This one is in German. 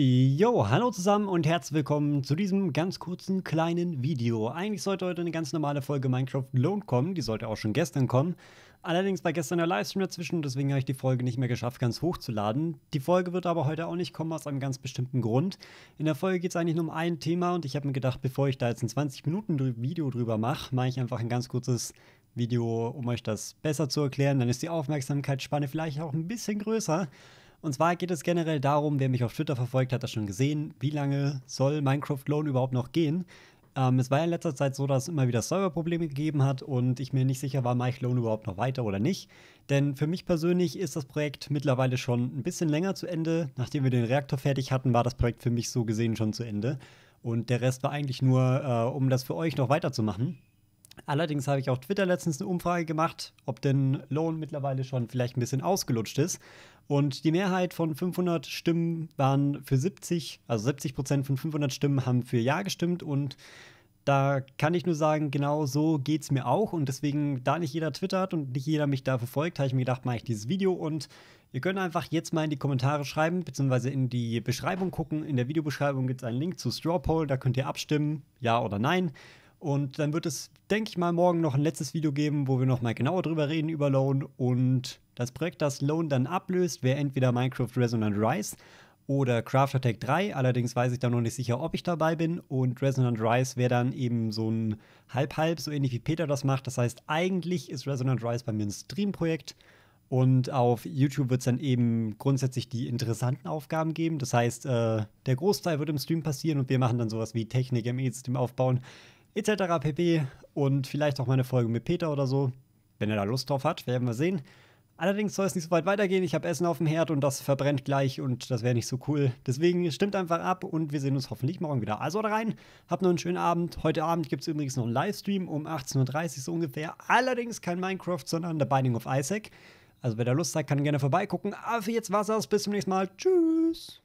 Jo, hallo zusammen und herzlich willkommen zu diesem ganz kurzen kleinen Video. Eigentlich sollte heute eine ganz normale Folge Minecraft Loan kommen, die sollte auch schon gestern kommen. Allerdings war gestern der Livestream dazwischen, deswegen habe ich die Folge nicht mehr geschafft, ganz hochzuladen. Die Folge wird aber heute auch nicht kommen, aus einem ganz bestimmten Grund. In der Folge geht es eigentlich nur um ein Thema und ich habe mir gedacht, bevor ich da jetzt ein 20-Minuten-Video drüber mache, mache ich einfach ein ganz kurzes Video, um euch das besser zu erklären. Dann ist die Aufmerksamkeitsspanne vielleicht auch ein bisschen größer. Und zwar geht es generell darum, wer mich auf Twitter verfolgt, hat das schon gesehen, wie lange soll Minecraft Loan überhaupt noch gehen? Ähm, es war ja in letzter Zeit so, dass es immer wieder Serverprobleme gegeben hat und ich mir nicht sicher war, mache ich Loan überhaupt noch weiter oder nicht. Denn für mich persönlich ist das Projekt mittlerweile schon ein bisschen länger zu Ende. Nachdem wir den Reaktor fertig hatten, war das Projekt für mich so gesehen schon zu Ende. Und der Rest war eigentlich nur, äh, um das für euch noch weiterzumachen. Allerdings habe ich auf Twitter letztens eine Umfrage gemacht, ob denn Loan mittlerweile schon vielleicht ein bisschen ausgelutscht ist. Und die Mehrheit von 500 Stimmen waren für 70, also 70 Prozent von 500 Stimmen haben für Ja gestimmt. Und da kann ich nur sagen, genau so geht es mir auch. Und deswegen, da nicht jeder twittert und nicht jeder mich da verfolgt, habe ich mir gedacht, mache ich dieses Video. Und ihr könnt einfach jetzt mal in die Kommentare schreiben, beziehungsweise in die Beschreibung gucken. In der Videobeschreibung gibt es einen Link zu Straw Poll, da könnt ihr abstimmen, ja oder nein. Und dann wird es, denke ich mal, morgen noch ein letztes Video geben, wo wir nochmal genauer drüber reden über Loan und das Projekt, das Loan dann ablöst, wäre entweder Minecraft Resonant Rise oder Craft Attack 3. Allerdings weiß ich da noch nicht sicher, ob ich dabei bin. Und Resonant Rise wäre dann eben so ein Halb-Halb, so ähnlich wie Peter das macht. Das heißt, eigentlich ist Resonant Rise bei mir ein Stream-Projekt. Und auf YouTube wird es dann eben grundsätzlich die interessanten Aufgaben geben. Das heißt, äh, der Großteil wird im Stream passieren und wir machen dann sowas wie Technik im E-System aufbauen etc. pp. Und vielleicht auch mal eine Folge mit Peter oder so, wenn er da Lust drauf hat, werden wir sehen. Allerdings soll es nicht so weit weitergehen. Ich habe Essen auf dem Herd und das verbrennt gleich und das wäre nicht so cool. Deswegen stimmt einfach ab und wir sehen uns hoffentlich morgen wieder. Also rein, habt noch einen schönen Abend. Heute Abend gibt es übrigens noch einen Livestream um 18.30 Uhr so ungefähr. Allerdings kein Minecraft, sondern The Binding of Isaac. Also wer da Lust hat, kann gerne vorbeigucken. Aber für jetzt war's das. Bis zum nächsten Mal. Tschüss.